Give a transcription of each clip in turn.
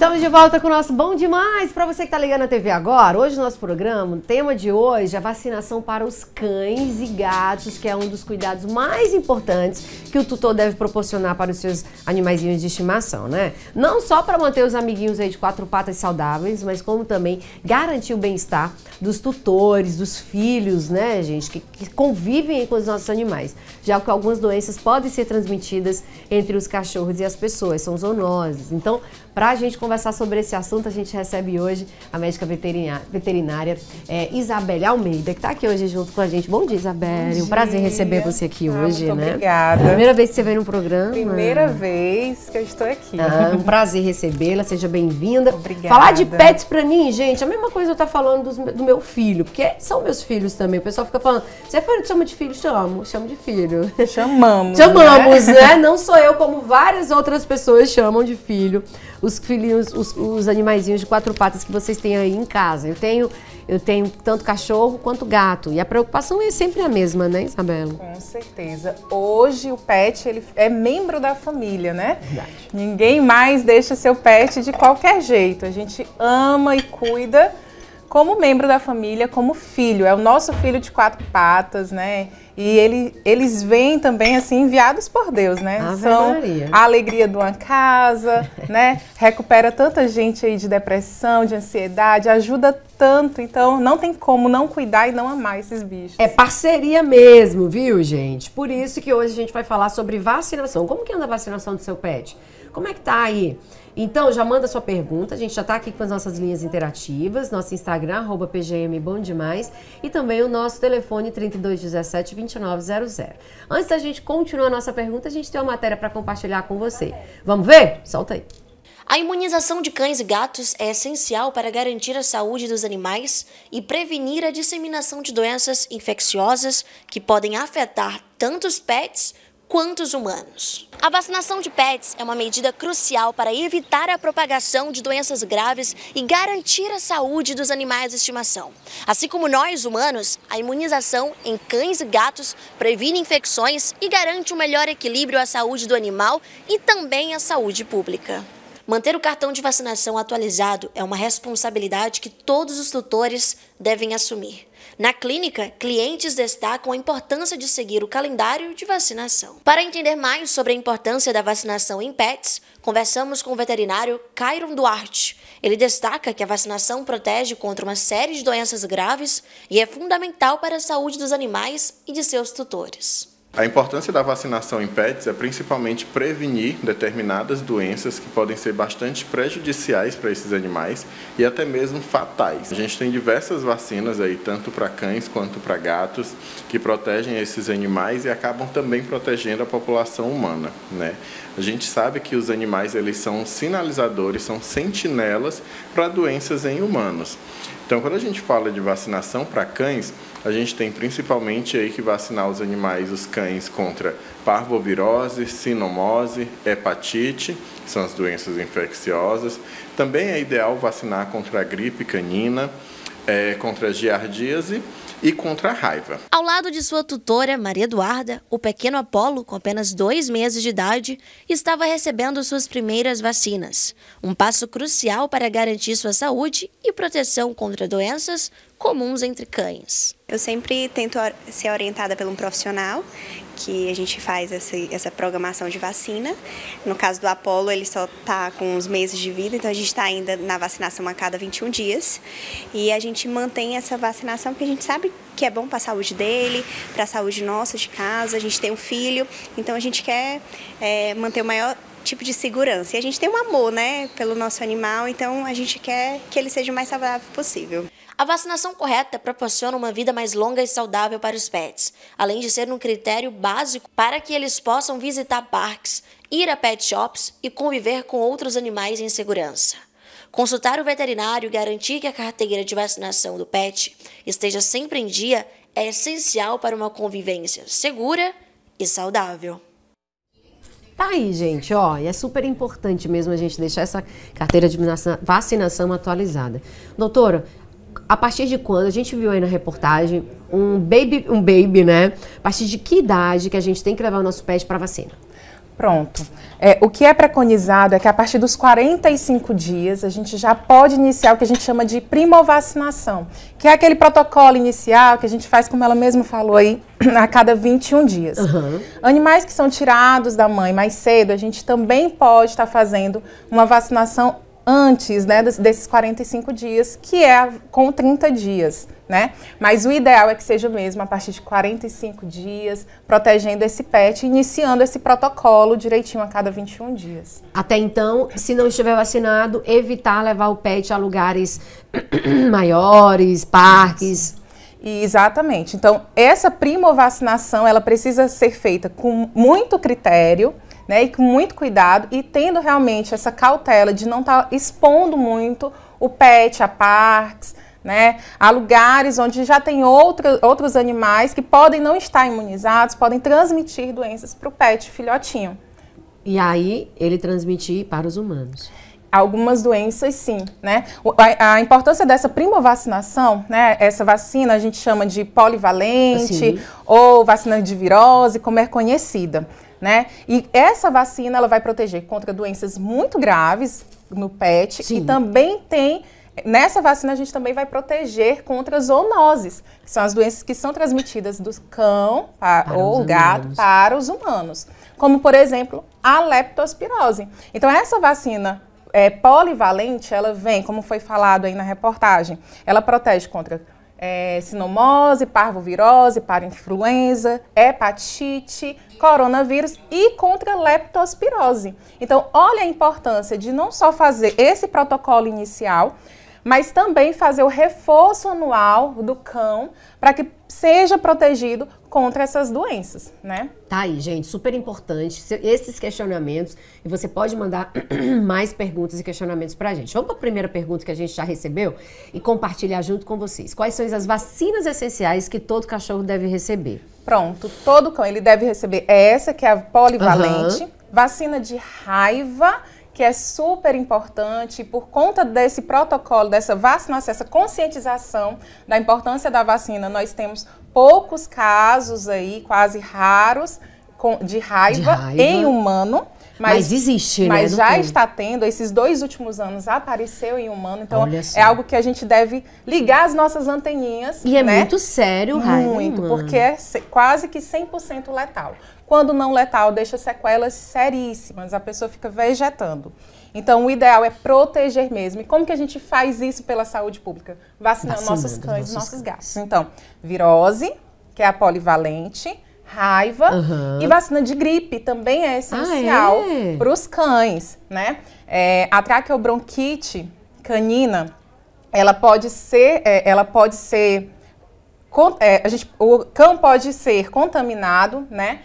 Estamos de volta com o nosso Bom Demais para você que está ligando a TV agora. Hoje nosso programa, o tema de hoje é a vacinação para os cães e gatos, que é um dos cuidados mais importantes que o tutor deve proporcionar para os seus animaizinhos de estimação, né? Não só para manter os amiguinhos aí de quatro patas saudáveis, mas como também garantir o bem-estar dos tutores, dos filhos, né, gente, que, que convivem com os nossos animais. Já que algumas doenças podem ser transmitidas entre os cachorros e as pessoas, são zoonoses. Então, para a gente conversar conversar sobre esse assunto, a gente recebe hoje a médica veterinária, veterinária é, Isabelle Almeida, que está aqui hoje junto com a gente. Bom dia, Isabelle. Um prazer receber você aqui ah, hoje, muito né? Obrigada. Primeira vez que você vem no programa. Primeira vez que eu estou aqui. Ah, é um prazer recebê-la, seja bem-vinda. Obrigada. Falar de pets para mim, gente, a mesma coisa eu estou tá falando dos, do meu filho, porque são meus filhos também. O pessoal fica falando, você é chama de filho? Chamo, chamo de filho. Chamamos. Chamamos, né? né? Não sou eu, como várias outras pessoas chamam de filho os filhinhos, os, os animaizinhos de quatro patas que vocês têm aí em casa. Eu tenho, eu tenho tanto cachorro quanto gato. E a preocupação é sempre a mesma, né, Isabela? Com certeza. Hoje o pet ele é membro da família, né? Verdade. Ninguém mais deixa seu pet de qualquer jeito. A gente ama e cuida como membro da família, como filho. É o nosso filho de quatro patas, né? E ele, eles vêm também, assim, enviados por Deus, né? Ave São Maria. a alegria de uma casa, né? Recupera tanta gente aí de depressão, de ansiedade, ajuda tanto. Então, não tem como não cuidar e não amar esses bichos. É parceria mesmo, viu, gente? Por isso que hoje a gente vai falar sobre vacinação. Como que anda a vacinação do seu pet? Como é que tá aí? Então, já manda sua pergunta. A gente já está aqui com as nossas linhas interativas, nosso Instagram, arroba PGM Bom Demais, e também o nosso telefone 3217-2900. Antes da gente continuar a nossa pergunta, a gente tem uma matéria para compartilhar com você. Vamos ver? Solta aí. A imunização de cães e gatos é essencial para garantir a saúde dos animais e prevenir a disseminação de doenças infecciosas que podem afetar tanto os pets quantos humanos. A vacinação de pets é uma medida crucial para evitar a propagação de doenças graves e garantir a saúde dos animais de estimação. Assim como nós, humanos, a imunização em cães e gatos previne infecções e garante um melhor equilíbrio à saúde do animal e também à saúde pública. Manter o cartão de vacinação atualizado é uma responsabilidade que todos os tutores devem assumir. Na clínica, clientes destacam a importância de seguir o calendário de vacinação. Para entender mais sobre a importância da vacinação em pets, conversamos com o veterinário Cairon Duarte. Ele destaca que a vacinação protege contra uma série de doenças graves e é fundamental para a saúde dos animais e de seus tutores. A importância da vacinação em pets é principalmente prevenir determinadas doenças que podem ser bastante prejudiciais para esses animais e até mesmo fatais. A gente tem diversas vacinas aí, tanto para cães quanto para gatos, que protegem esses animais e acabam também protegendo a população humana. Né? A gente sabe que os animais eles são sinalizadores, são sentinelas para doenças em humanos. Então, quando a gente fala de vacinação para cães, a gente tem principalmente aí que vacinar os animais, os cães contra parvovirose, sinomose, hepatite, que são as doenças infecciosas. Também é ideal vacinar contra a gripe canina, é, contra a giardíase e contra a raiva. Ao lado de sua tutora, Maria Eduarda, o pequeno Apolo, com apenas dois meses de idade, estava recebendo suas primeiras vacinas. Um passo crucial para garantir sua saúde e proteção contra doenças comuns entre cães. Eu sempre tento ser orientada por um profissional que a gente faz essa, essa programação de vacina. No caso do Apolo, ele só está com uns meses de vida, então a gente está ainda na vacinação a cada 21 dias. E a gente mantém essa vacinação porque a gente sabe que é bom para a saúde dele, para a saúde nossa de casa. A gente tem um filho, então a gente quer é, manter o maior tipo de segurança. E a gente tem um amor, né, pelo nosso animal, então a gente quer que ele seja o mais saudável possível. A vacinação correta proporciona uma vida mais longa e saudável para os pets, além de ser um critério básico para que eles possam visitar parques, ir a pet shops e conviver com outros animais em segurança. Consultar o veterinário e garantir que a carteira de vacinação do pet esteja sempre em dia é essencial para uma convivência segura e saudável. Tá aí, gente, ó, e é super importante mesmo a gente deixar essa carteira de vacinação atualizada. Doutora, a partir de quando? A gente viu aí na reportagem um baby, um baby, né? A partir de que idade que a gente tem que levar o nosso pet para vacina? Pronto. É, o que é preconizado é que a partir dos 45 dias a gente já pode iniciar o que a gente chama de primovacinação, que é aquele protocolo inicial que a gente faz, como ela mesma falou aí, a cada 21 dias. Uhum. Animais que são tirados da mãe mais cedo, a gente também pode estar tá fazendo uma vacinação antes né, desses 45 dias, que é com 30 dias, né? Mas o ideal é que seja mesmo a partir de 45 dias, protegendo esse pet, iniciando esse protocolo direitinho a cada 21 dias. Até então, se não estiver vacinado, evitar levar o pet a lugares maiores, parques. E exatamente. Então, essa vacinação, ela precisa ser feita com muito critério, né? E com muito cuidado e tendo realmente essa cautela de não estar tá expondo muito o pet a parques, né? a lugares onde já tem outra, outros animais que podem não estar imunizados, podem transmitir doenças para o pet filhotinho. E aí ele transmitir para os humanos algumas doenças sim, né? A, a, importância dessa primovacinação, né? Essa vacina a gente chama de polivalente assim. Né? ou vacina de virose, como é conhecida né? E essa vacina ela vai proteger contra doenças muito graves no PET Sim. e também tem Nessa vacina a gente também vai proteger contra zoonoses, que são as doenças que são transmitidas do cão para, para ou gato humanos. para os humanos, como por exemplo a leptospirose. Então essa vacina é, polivalente, ela vem, como foi falado aí na reportagem, ela protege contra é, sinomose, parvovirose, parainfluenza, hepatite, coronavírus e contra leptospirose. Então, olha a importância de não só fazer esse protocolo inicial, mas também fazer o reforço anual do cão para que seja protegido contra essas doenças, né? Tá aí, gente, super importante esses questionamentos e você pode mandar mais perguntas e questionamentos pra gente. Vamos para a primeira pergunta que a gente já recebeu e compartilhar junto com vocês. Quais são as vacinas essenciais que todo cachorro deve receber? Pronto, todo cão ele deve receber essa que é a polivalente, uhum. vacina de raiva que é super importante por conta desse protocolo, dessa vacinação, essa conscientização da importância da vacina. Nós temos poucos casos aí, quase raros, de raiva, de raiva. em humano. Mas, mas, existe, mas né? Mas já tem. está tendo, esses dois últimos anos apareceu em humano, então é algo que a gente deve ligar as nossas anteninhas. E é né? é muito sério, Raiva. Muito, humana. porque é quase que 100% letal. Quando não letal, deixa sequelas seríssimas, a pessoa fica vegetando. Então, o ideal é proteger mesmo. E como que a gente faz isso pela saúde pública? Vacinando, nossos cães, nossos, nossos gatos. Então, virose, que é a polivalente, raiva uhum. e vacina de gripe também é essencial ah, é? para os cães, né? É, a traqueobronquite canina, ela pode ser, é, ela pode ser, é, a gente, o cão pode ser contaminado, né?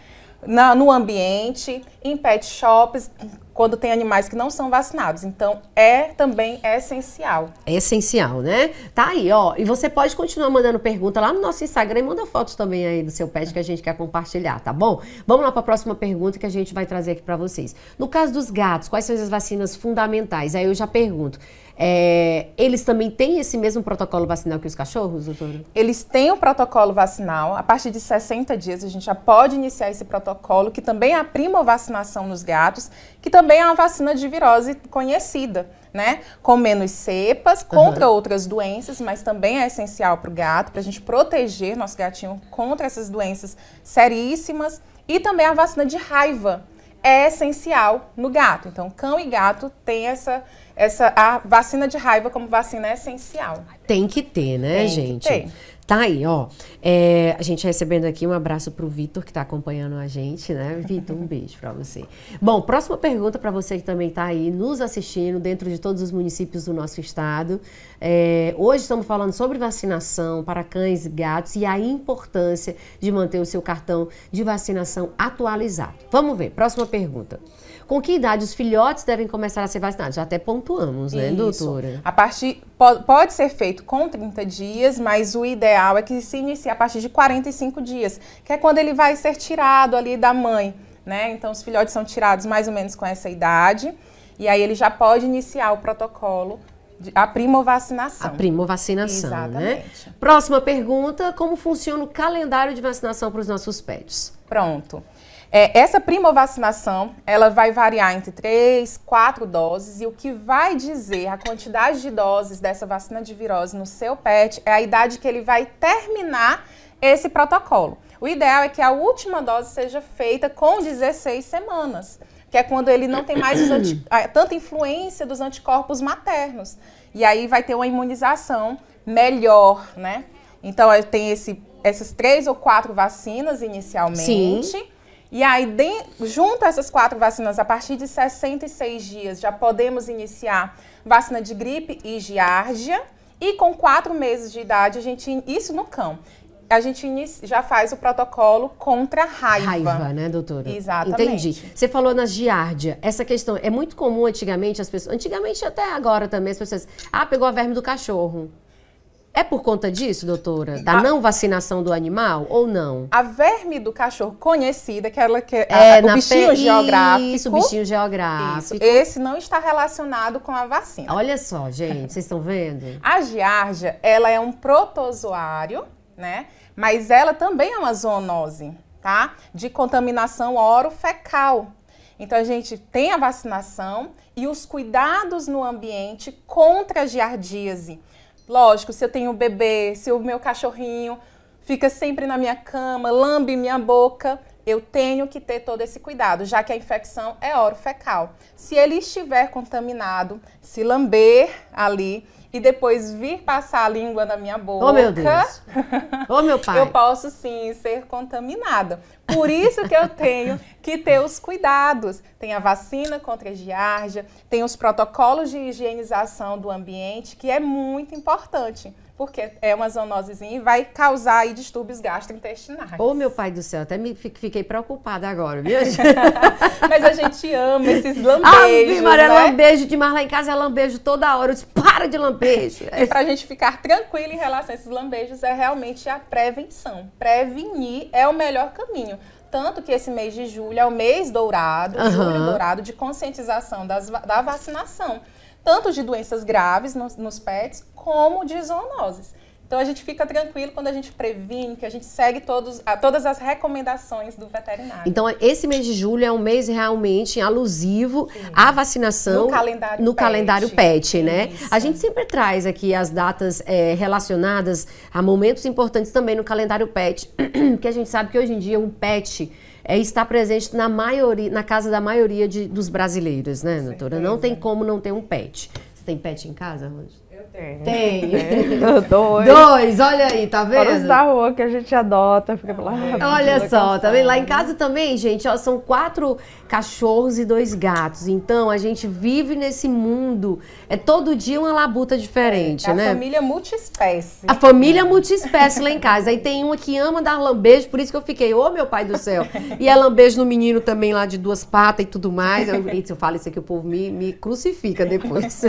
Na, no ambiente, em pet shops, quando tem animais que não são vacinados. Então, é também é essencial. É essencial, né? Tá aí, ó. E você pode continuar mandando pergunta lá no nosso Instagram e manda fotos também aí do seu pet que a gente quer compartilhar, tá bom? Vamos lá para a próxima pergunta que a gente vai trazer aqui para vocês. No caso dos gatos, quais são as vacinas fundamentais? Aí eu já pergunto. É, eles também têm esse mesmo protocolo vacinal que os cachorros, doutora? Eles têm o protocolo vacinal. A partir de 60 dias a gente já pode iniciar esse protocolo, que também aprima é a vacinação nos gatos, que também é uma vacina de virose conhecida. Né? Com menos cepas, contra uhum. outras doenças, mas também é essencial para o gato, para a gente proteger nosso gatinho contra essas doenças seríssimas. E também a vacina de raiva é essencial no gato. Então, cão e gato têm essa, essa, a vacina de raiva como vacina é essencial. Tem que ter, né, Tem gente? Que ter. Tá aí, ó. É, a gente tá recebendo aqui um abraço pro Vitor, que tá acompanhando a gente, né? Vitor, um beijo para você. Bom, próxima pergunta para você que também tá aí nos assistindo, dentro de todos os municípios do nosso estado. É, hoje estamos falando sobre vacinação para cães e gatos e a importância de manter o seu cartão de vacinação atualizado. Vamos ver, próxima pergunta. Com que idade os filhotes devem começar a ser vacinados? Já até pontuamos, né, Isso. doutora? A partir pode ser feito com 30 dias, mas o ideal é que se inicie a partir de 45 dias, que é quando ele vai ser tirado ali da mãe, né? Então os filhotes são tirados mais ou menos com essa idade. E aí ele já pode iniciar o protocolo a primovacinação. A primovacinação, né? Exatamente. né? Próxima pergunta, como funciona o calendário de vacinação para os nossos pets? Pronto. É, essa primovacinação, ela vai variar entre três, quatro doses e o que vai dizer a quantidade de doses dessa vacina de virose no seu PET é a idade que ele vai terminar esse protocolo. O ideal é que a última dose seja feita com 16 semanas, que é quando ele não tem mais anti... tanta influência dos anticorpos maternos. E aí vai ter uma imunização melhor, né? Então tem esse, essas três ou quatro vacinas inicialmente. Sim. E aí, de, junto a essas quatro vacinas, a partir de 66 dias, já podemos iniciar vacina de gripe e giardia. E com quatro meses de idade, a gente isso no cão. A gente já faz o protocolo contra a raiva. Raiva, né, doutora? Exatamente. Entendi. Você falou na giardia. Essa questão é muito comum antigamente as pessoas, antigamente até agora também as pessoas, ah, pegou a verme do cachorro. É por conta disso, doutora? Da a... não vacinação do animal ou não? A verme do cachorro conhecida, que é ela que é, é a, o bichinho pe... geográfico. Isso, o bichinho geográfico. Isso, esse não está relacionado com a vacina. Olha só, gente, vocês estão vendo? A giardia, ela é um protozoário, né? Mas ela também é uma zoonose, tá? De contaminação orofecal. Então a gente tem a vacinação e os cuidados no ambiente contra a giardíase Lógico, se eu tenho um bebê, se o meu cachorrinho fica sempre na minha cama, lambe minha boca, eu tenho que ter todo esse cuidado, já que a infecção é orofecal. Se ele estiver contaminado, se lamber ali, e depois vir passar a língua na minha oh, boca. Oh, meu Deus! Oh, meu pai! eu posso sim ser contaminada. Por isso que eu tenho que ter os cuidados. Tem a vacina contra a giardia, tem os protocolos de higienização do ambiente, que é muito importante porque é uma zoonosezinha e vai causar aí distúrbios gastrointestinais. Ô, meu pai do céu, até me fiquei preocupada agora, viu? Mas a gente ama esses lambejos, Ah, Maria, né? lambejo demais lá em casa, é lambejo toda hora. Eu disse, para de lambejo. e pra gente ficar tranquilo em relação a esses lambejos é realmente a prevenção. Prevenir é o melhor caminho. Tanto que esse mês de julho é o mês dourado, uhum. julho dourado, de conscientização das, da vacinação tanto de doenças graves nos, nos pets, como de zoonoses. Então a gente fica tranquilo quando a gente previne, que a gente segue todos, a, todas as recomendações do veterinário. Então esse mês de julho é um mês realmente alusivo Sim. à vacinação no calendário, no pet. calendário pet, né? A gente sempre traz aqui as datas é, relacionadas a momentos importantes também no calendário pet, porque a gente sabe que hoje em dia um pet é, estar presente na maioria, na casa da maioria de, dos brasileiros, né, doutora? Certeza. Não tem como não ter um pet. Você tem pet em casa, Rose? Tem. Tem. É. Dois. Dois, olha aí, tá vendo? Fora os da rua que a gente adota, fica lá. Olha só, cansada. tá vendo? Lá em casa também, gente, ó, são quatro cachorros e dois gatos. Então, a gente vive nesse mundo. É todo dia uma labuta diferente, é, a né? Família multiespécie. A família multiespécie lá em casa. Aí tem uma que ama dar lambejo, por isso que eu fiquei, ô oh, meu pai do céu. E é lambejo no menino também lá de duas patas e tudo mais. Eu, eu falo isso aqui, o povo me, me crucifica depois.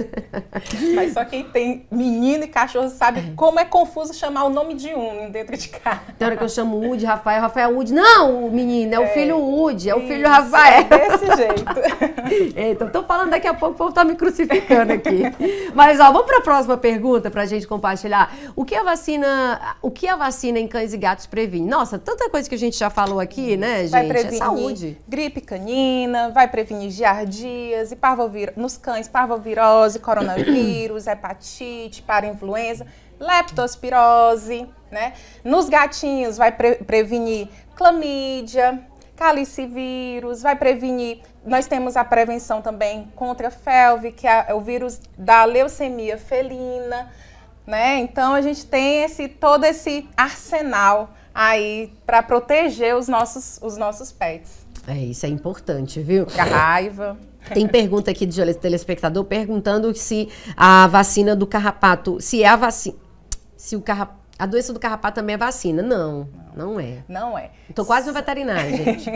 Mas só quem tem menino e cachorro sabe é. como é confuso chamar o nome de um dentro de casa. Tem hora que eu chamo Woody, Rafael, Rafael Woody. Não, o menino, é, é o é. filho Woody, é o filho Isso, Rafael. É desse jeito. então, tô falando daqui a pouco, o povo tá me crucificando aqui. Mas, ó, vamos para a próxima pergunta pra gente compartilhar. O que a vacina, o que a vacina em cães e gatos previne? Nossa, tanta coisa que a gente já falou aqui, Isso. né, gente? Vai é prevenir é saúde. gripe canina, vai prevenir giardias e nos cães, parvovirose, coronavírus, hepatite labirintite, para influenza, leptospirose, né? Nos gatinhos vai pre prevenir clamídia, calicivírus, vai prevenir. Nós temos a prevenção também contra felve, que é, é o vírus da leucemia felina, né? Então a gente tem esse todo esse arsenal aí para proteger os nossos os nossos pets. É, isso é importante, viu? A raiva. Tem pergunta aqui de telespectador perguntando se a vacina do carrapato, se é a vacina, se o carrapato a doença do carrapato também é vacina? Não, não, não é. Não é. Estou quase no veterinário, gente.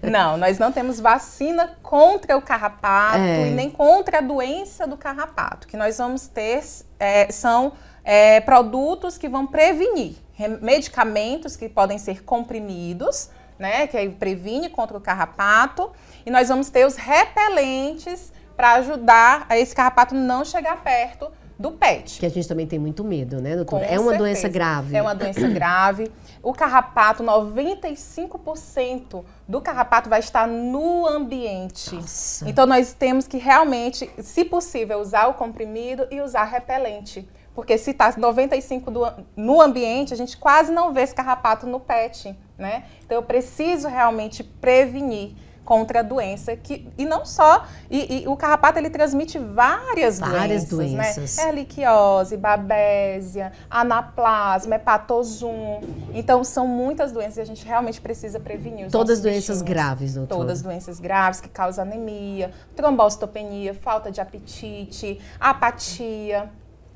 não, nós não temos vacina contra o carrapato é. e nem contra a doença do carrapato. O que nós vamos ter é, são é, produtos que vão prevenir, medicamentos que podem ser comprimidos né? Que aí previne contra o carrapato. E nós vamos ter os repelentes para ajudar a esse carrapato não chegar perto do pet. Que a gente também tem muito medo, né, doutor Com é uma certeza. doença grave. É uma doença grave. O carrapato, 95% do carrapato vai estar no ambiente. Nossa. Então nós temos que realmente, se possível, usar o comprimido e usar repelente porque se está 95 do, no ambiente, a gente quase não vê esse carrapato no pet, né? Então eu preciso realmente prevenir contra a doença que e não só e, e o carrapato ele transmite várias, várias doenças, né? doenças. né? Erliquiose, babésia, anaplasma, hepatozum. Então são muitas doenças e a gente realmente precisa prevenir. Todas doenças bichinhos. graves, doutor. Todas doenças graves que causam anemia, trombocitopenia, falta de apetite, apatia.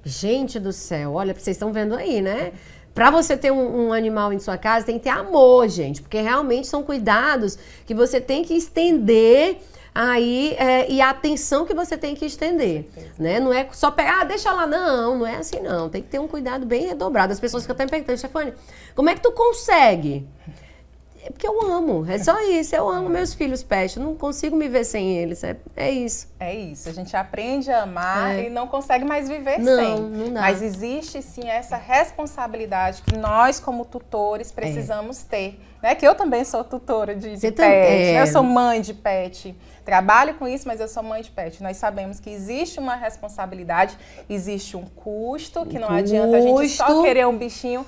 Gente do céu, olha, vocês estão vendo aí, né? Para você ter um, um, animal em sua casa, tem que ter amor, gente, porque realmente são cuidados que você tem que estender aí é, e a atenção que você tem que estender, né? Não é só pegar, ah, deixa lá, não, não é assim não. Tem que ter um cuidado bem redobrado. As pessoas ficam até me perguntando, Stefani, como é que tu consegue? É porque eu amo, é só isso. Eu amo meus filhos pet, eu não consigo me ver sem eles. É, é isso. É isso. A gente aprende a amar é. e não consegue mais viver não, sem. Não dá. Mas existe sim essa responsabilidade que nós, como tutores, é. precisamos é. ter. Né? Que eu também sou tutora de, de pet, né? também? eu sou mãe de pet. Trabalho com isso, mas eu sou mãe de pet. Nós sabemos que existe uma responsabilidade, existe um custo, que não custo. adianta a gente só querer um bichinho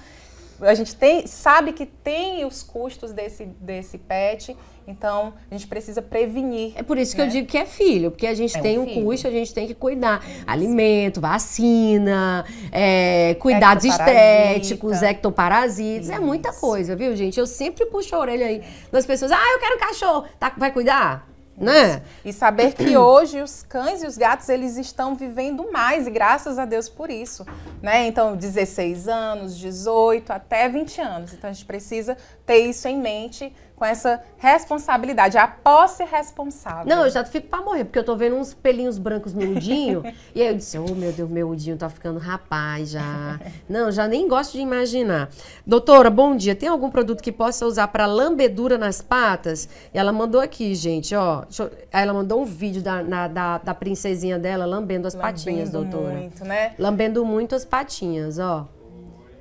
a gente tem, sabe que tem os custos desse, desse pet, então a gente precisa prevenir. É por isso que eu né? digo que é filho, porque a gente é tem um, custo, a gente tem que cuidar. Alimento, vacina, é, cuidados estéticos, ectoparasitas, isso. é muita coisa, viu, gente? Eu sempre puxo a orelha aí é. das pessoas, ah, eu quero um cachorro, tá, vai cuidar? Né? E saber que hoje os cães e os gatos eles estão vivendo mais e graças a Deus por isso, né? Então 16 anos, 18 até 20 anos. Então a gente precisa ter isso em mente com essa responsabilidade, a posse responsável. Não, eu já fico pra morrer, porque eu tô vendo uns pelinhos brancos no Udinho. e aí eu disse, oh meu Deus, meu Udinho tá ficando rapaz já. Não, já nem gosto de imaginar. Doutora, bom dia. Tem algum produto que possa usar para lambedura nas patas? E ela mandou aqui, gente, ó. Eu... Ela mandou um vídeo da, na, da, da, princesinha dela lambendo as lambendo patinhas, doutora. Muito, né? Lambendo muito as patinhas, ó.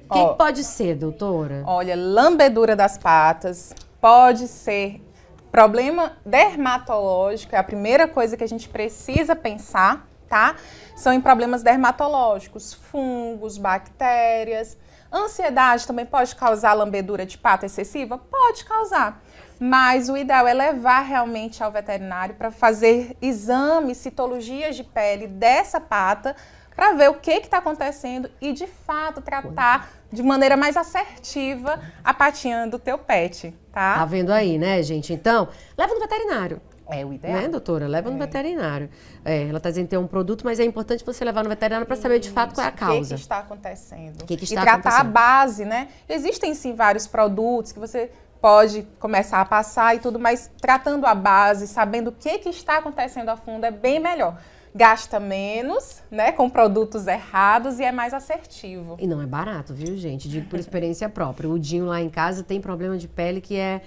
O que, que pode ser, doutora? Olha, lambedura das patas, pode ser problema dermatológico, é a primeira coisa que a gente precisa pensar, tá? São em problemas dermatológicos, fungos, bactérias. Ansiedade também pode causar lambedura de pato excessiva? Pode causar. Mas o ideal é levar realmente ao veterinário para fazer exames, citologias de pele dessa pata para ver o que está acontecendo e de fato tratar de maneira mais assertiva a patinha do teu pet, tá? Tá vendo aí, né, gente? Então, leva no veterinário. É o ideal. Né, doutora? Leva no é. veterinário. É, ela está dizendo que tem um produto, mas é importante você levar no veterinário para saber de fato qual é a causa. O que, que, está acontecendo. Que que está e tratar a base, né? Existem sim vários produtos que você pode começar a passar e tudo, mas tratando a base, sabendo o que, que está acontecendo a fundo, é bem melhor gasta menos, né, com produtos errados e é mais assertivo. E não é barato, viu, gente? Digo por experiência própria. O Dinho lá em casa tem problema de pele que é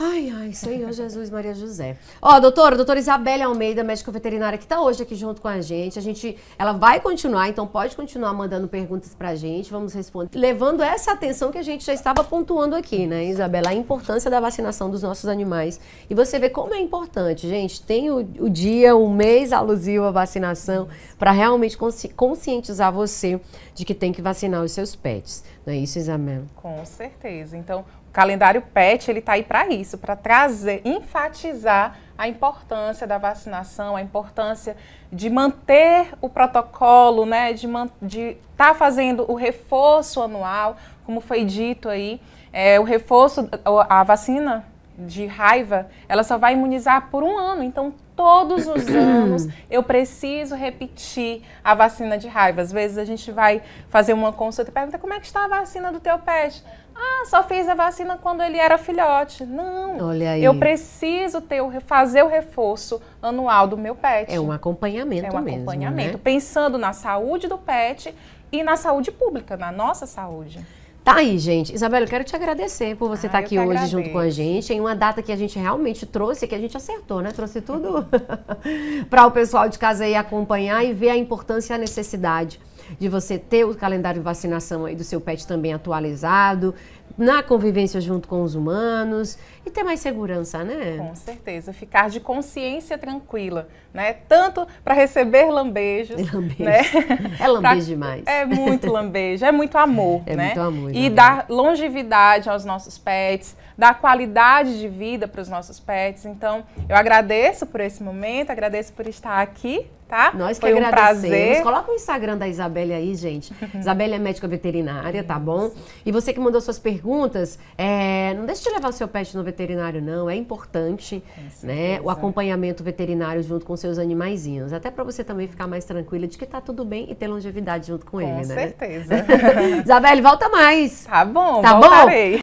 Ai, ai, Senhor Jesus Maria José. Ó, oh, doutora, doutora Isabelle Almeida, médica veterinária, que está hoje aqui junto com a gente. A gente, ela vai continuar, então pode continuar mandando perguntas para a gente, vamos responder. Levando essa atenção que a gente já estava pontuando aqui, né, Isabela? A importância da vacinação dos nossos animais. E você vê como é importante, gente. Tem o, o dia, o mês alusivo à vacinação, para realmente consci conscientizar você de que tem que vacinar os seus pets. Não é isso, Isabela? Com certeza. Então, calendário PET ele está aí para isso, para trazer, enfatizar a importância da vacinação, a importância de manter o protocolo, né, de estar tá fazendo o reforço anual, como foi dito aí, é, o reforço, a vacina de raiva, ela só vai imunizar por um ano. Então, todos os anos eu preciso repetir a vacina de raiva. Às vezes a gente vai fazer uma consulta e pergunta como é que está a vacina do teu pet. Ah, só fiz a vacina quando ele era filhote. Não. Olha aí. Eu preciso ter o, fazer o reforço anual do meu pet. É um acompanhamento mesmo. É um mesmo, né? acompanhamento. Né? Pensando na saúde do pet e na saúde pública, na nossa saúde. Tá aí, gente. Isabela, eu quero te agradecer por você ah, tá estar aqui hoje agradeço. junto com a gente, em uma data que a gente realmente trouxe, que a gente acertou, né? Trouxe tudo para o pessoal de casa aí acompanhar e ver a importância e a necessidade de você ter o calendário de vacinação aí do seu pet também atualizado, na convivência junto com os humanos e ter mais segurança, né? Com certeza, ficar de consciência tranquila, né? Tanto para receber lambejos, lambejo. né? É lambejo pra... demais. É muito lambejo, é muito amor, é né? Muito amor, e né? dar longevidade aos nossos pets, dar qualidade de vida para os nossos pets. Então, eu agradeço por esse momento, agradeço por estar aqui tá? Nós que Foi um prazer. Coloca o Instagram da Isabelle aí, gente. Isabelle é médica veterinária, tá bom? E você que mandou suas perguntas perguntas, é, não deixe de levar o seu pet no veterinário, não. É importante né, o acompanhamento veterinário junto com seus animaizinhos. Até para você também ficar mais tranquila de que está tudo bem e ter longevidade junto com, com ele, né? Com certeza. Isabelle, volta mais. Tá bom, tá voltarei. bom.